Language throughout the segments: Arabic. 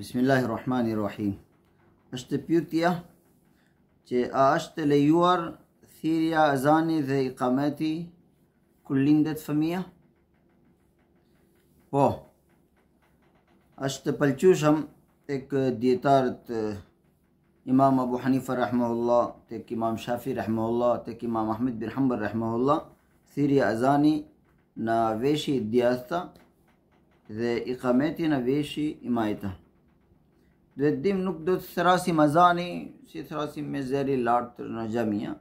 بسم الله الرحمن الرحيم اشتي بيوتيا جي اشتي ليور ثيريا ازاني ذا اقاماتي كلين دت فمية بو اشتي بلچوشم اك ديتارت امام ابو حنيفة رحمه الله تك امام شافي رحمه الله تك امام احمد بن حنبل رحمه الله ثيريا ازاني نا ويشي دياستا ذا اقاماتي نا ويشي امايته دديم نقدو سراسی مزانی سي سراسی مزاری لارترنا جميعا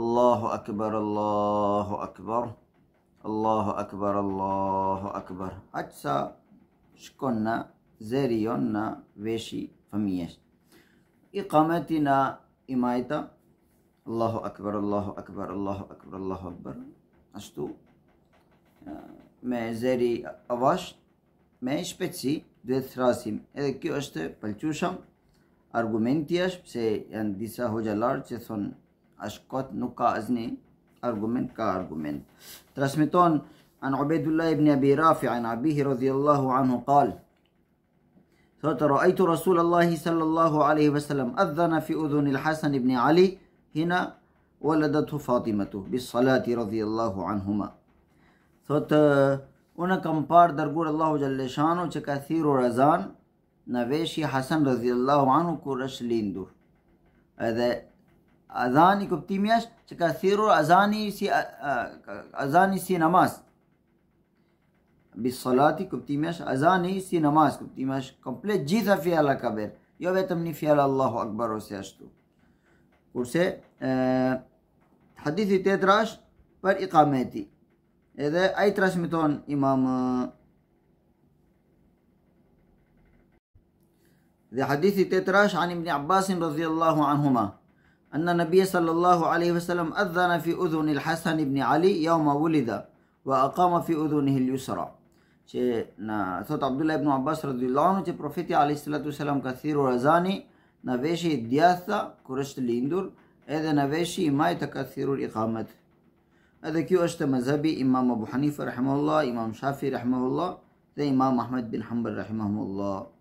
الله اکبر الله اکبر الله اکبر الله اکبر أجسا شکننا زاريونا ویشی فميش إقامتنا امایتا الله اکبر الله اکبر الله اکبر الله اکبر أشتو ما زاري أواش مزاری يشبتسي dhe thrasim. Edhe kjo është pëlqyeshëm argumenti është pse janë disa hoxhallar që thonë ashkot nuk ka asnjë argument ka argument. Transmeton an Ubaydullah ibn Abi Rafi an abihi radhiyallahu anhu qal Thot ra'aytu Rasulullah sallallahu alaihi wasallam adhana fi udhun al-Hasan ibn Ali hina waladathu Fatimatu bis salati radhiyallahu anhuma. Thot unë kam parë dërguar Allahu xhalleshanu që ka thirrur Ramazan në veshje Hasan radhiyallahu anhu kur është lindur. Edhe azani këptimi është që ka thirrur azani si azani si namaz. Bi salati këptimi është azani si namaz, këptimi është komplet gjitha fjala ka bërë, jo vetëm një fjala Allahu Akbar ose ashtu. Kurse e, hadithi të të rash për iqameti edhe a i transmiton imam dhe hadithi të të rash anim Abbasin radhiallahu anhuma anna nëbija sallallahu alaihi wasallam adhana fi udhun il Hasan ibn Ali jauma vullida wa aqama fi udhun il Jusra që në thot Abdullah ibn Abbas radhiallahu anhu që profeti alaihi sallatu sallam ka thiru razani në veshi djatha kër është lindur edhe në veshi i majtë ka thiru i kamet هذا كيو اشتا مذهبي إمام أبو حنيفة رحمه الله إمام شافعي رحمه الله زي إمام أحمد بن حنبل رحمه الله